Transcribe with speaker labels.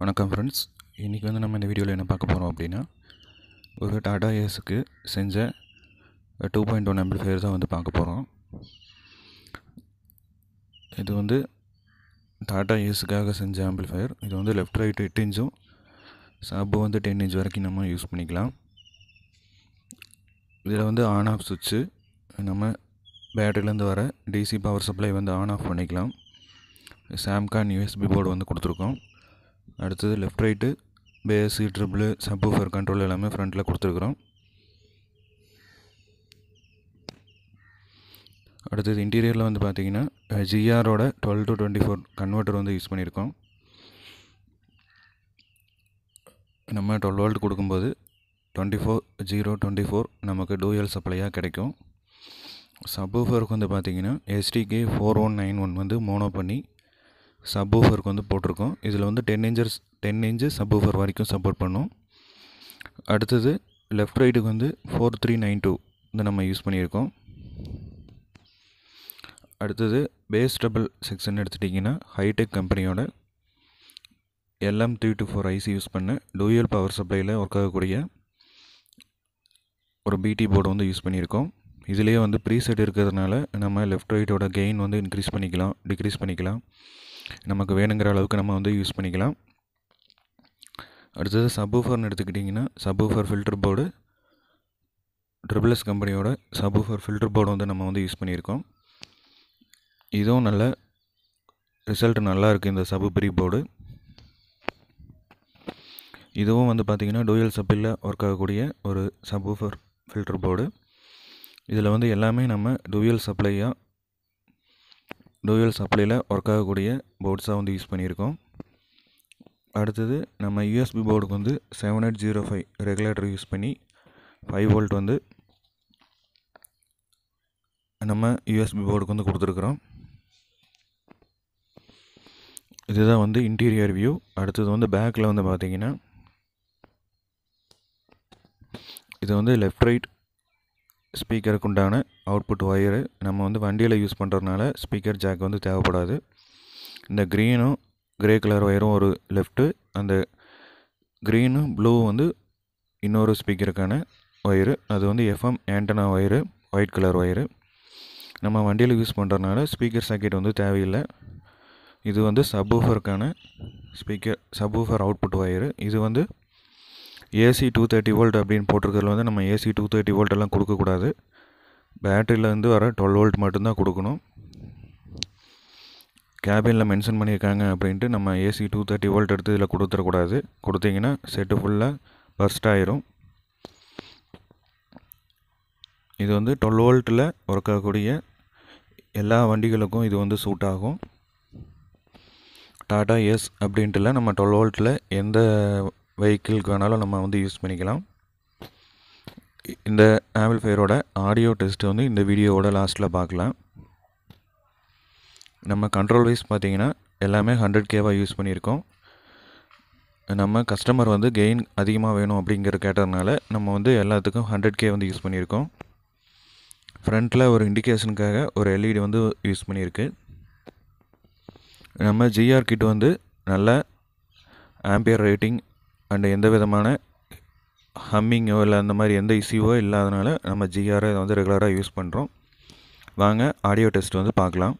Speaker 1: வணக்கம் ஃப்ரெண்ட்ஸ் இன்றைக்கி வந்து நம்ம இந்த வீடியோவில் என்ன பார்க்க போகிறோம் அப்படின்னா ஒரு டாடா ஏஸுக்கு செஞ்ச டூ பாயிண்ட் ஒன் ஆம்பிளிஃபையர் தான் வந்து பார்க்க போகிறோம் இது வந்து டாடா ஏஸுக்காக செஞ்ச ஃபயர் இது வந்து லெஃப்ட் ரைட் எட்டு இன்ச்சும் சாப்பு வந்து டென் இன்ச் வரைக்கும் நம்ம யூஸ் பண்ணிக்கலாம் இதில் வந்து ஆன் ஆஃப் சுவிட்சு நம்ம பேட்டரியிலேருந்து வர டிசி பவர் சப்ளை வந்து ஆன் ஆஃப் பண்ணிக்கலாம் சாம்கான் யூஎஸ்பி போர்டு வந்து கொடுத்துருக்கோம் அடுத்தது லெஃப்ட் ரைட்டு பேஸு ட்ரிபிள் ஃபர் கண்ட்ரோல் எல்லாமே ஃப்ரண்ட்டில் கொடுத்துருக்குறோம் அடுத்தது இன்டீரியரில் வந்து பார்த்திங்கன்னா ஜிஆரோட twelve to twenty four converter வந்து யூஸ் பண்ணியிருக்கோம் நம்ம டுவெல் வால்ட் கொடுக்கும்போது twenty four zero twenty four நமக்கு டூயல் சப்ளையாக கிடைக்கும் சப்வூஃபருக்கு வந்து பார்த்திங்கன்னா STK four one nine one வந்து மோனோ பண்ணி சப்பூஃபருக்கு வந்து போட்டிருக்கோம் இதில் வந்து டென் இன்ஜர்ஸ் டென் இன்ச்சு சப்வூஃபர் வரைக்கும் சப்போர்ட் பண்ணும் அடுத்தது லெஃப்ட் ரைட்டுக்கு வந்து ஃபோர் த்ரீ நைன் டூ வந்து நம்ம யூஸ் பண்ணியிருக்கோம் அடுத்தது பேஸ் டபுள் செக்ஷன் எடுத்துட்டிங்கன்னா ஹைடெக் கம்பெனியோட LM three two four IC use பண்ண டூயல் பவர் சப்ளையில் ஒர்க் ஆகக்கூடிய ஒரு பிடி போர்டு வந்து யூஸ் பண்ணியிருக்கோம் இதிலேயே வந்து ப்ரீசெட் இருக்கிறதுனால நம்ம லெஃப்ட் ரைட்டோட கெயின் வந்து இன்க்ரீஸ் பண்ணிக்கலாம் டிக்ரீஸ் பண்ணிக்கலாம் நமக்கு வேணுங்கிற அளவுக்கு நம்ம வந்து யூஸ் பண்ணிக்கலாம் அடுத்தது சபூஃபர்னு எடுத்துக்கிட்டிங்கன்னா சபூஃபர் ஃபில்டர் போர்டு ட்ரிபிள்எஸ் கம்பெனியோட சபூஃபர் ஃபில்டர் போர்டு வந்து நம்ம வந்து யூஸ் பண்ணியிருக்கோம் இதுவும் நல்ல ரிசல்ட் நல்லா இருக்குது இந்த சப்வூபரி போர்டு இதுவும் வந்து பார்த்திங்கன்னா டூயல் சப்பில் ஒர்க் ஆகக்கூடிய ஒரு சபூஃபர் ஃபில்டர் போர்டு இதில் வந்து எல்லாமே நம்ம டூயல் சப்ளையாக டூயல் சப்ளையில் ஒர்க் ஆகக்கூடிய போர்ட்ஸாக வந்து யூஸ் பண்ணியிருக்கோம் அடுத்தது நம்ம யூஎஸ்பி போர்டுக்கு வந்து seven eight zero five regulator use பண்ணி ஃபைவ் வோல்ட் வந்து நம்ம யூஎஸ்பி போர்டுக்கு வந்து கொடுத்துருக்குறோம் இதுதான் வந்து இன்டீரியர் வியூ அடுத்தது வந்து பேக்கில் வந்து பார்த்திங்கன்னா இது வந்து லெஃப்ட் ரைட் ஸ்பீக்கருக்கு உண்டான அவுட்புட் ஒயரு நம்ம வந்து வண்டியில் யூஸ் பண்ணுறதுனால ஸ்பீக்கர் ஜாக் வந்து தேவைப்படாது இந்த க்ரீனும் க்ரே கலர் ஒயரும் ஒரு லெஃப்ட்டு அந்த க்ரீனும் ப்ளூ வந்து இன்னொரு ஸ்பீக்கருக்கான ஒயரு அது வந்து FM antenna wire white colour wire நம்ம வண்டியில் யூஸ் பண்ணுறதுனால ஸ்பீக்கர் சாக்கெட் வந்து தேவையில்லை இது வந்து சப்வூஃபருக்கான ஸ்பீக்கர் சப்வூஃபர் அவுட்புட் ஒயரு இது வந்து ஏசி டூ தேர்ட்டி வோல்ட் அப்படின்னு போட்டிருக்கிறதுல வந்து நம்ம ஏசி டூ தேர்ட்டி வோல்ட் எல்லாம் கொடுக்கக்கூடாது பேட்டரியிலேருந்து வர டுவெல் வோல்ட் மட்டும்தான் கொடுக்கணும் கேபினில் மென்ஷன் பண்ணியிருக்காங்க அப்படின்ட்டு நம்ம ஏசி டூ தேர்ட்டி வோல்ட் எடுத்து இதில் கொடுத்துடக்கூடாது கொடுத்தீங்கன்னா செட்டு ஃபுல்லாக பர்ஸ்ட் ஆயிரும் இது வந்து டுவெல் வோல்ட்டில் ஒர்க் எல்லா வண்டிகளுக்கும் இது வந்து சூட் ஆகும் டாடா எஸ் அப்படின்ட்டுல நம்ம டுவெல் வோல்ட்டில் எந்த வெஹிக்கிளுக்கு வேணாலும் நம்ம வந்து யூஸ் பண்ணிக்கலாம் இந்த ஆம்பிள்ஃபையரோட ஆடியோ டெஸ்ட்டு வந்து இந்த வீடியோவோட லாஸ்ட்டில் பார்க்கலாம் நம்ம கண்ட்ரோல் வைஸ் பார்த்தீங்கன்னா எல்லாமே ஹண்ட்ரட் கேவாக யூஸ் பண்ணியிருக்கோம் நம்ம கஸ்டமர் வந்து கெயின் அதிகமாக வேணும் அப்படிங்கிற கேட்டதுனால நம்ம வந்து எல்லாத்துக்கும் ஹண்ட்ரட் கே வந்து யூஸ் பண்ணியிருக்கோம் ஃப்ரண்ட்டில் ஒரு இண்டிகேஷனுக்காக ஒரு எல்இடி e வந்து யூஸ் பண்ணியிருக்கு நம்ம ஜிஆர் கிட் வந்து நல்ல ஆம்பியர் ரேட்டிங் அண்டு எந்த விதமான ஹம்மிங்கோ இல்லை அந்த மாதிரி எந்த இஷ்யூவோ இல்லாதனால நம்ம ஜிஆரை வந்து ரெகுலராக யூஸ் பண்ணுறோம் வாங்க ஆடியோ டெஸ்ட் வந்து பார்க்கலாம்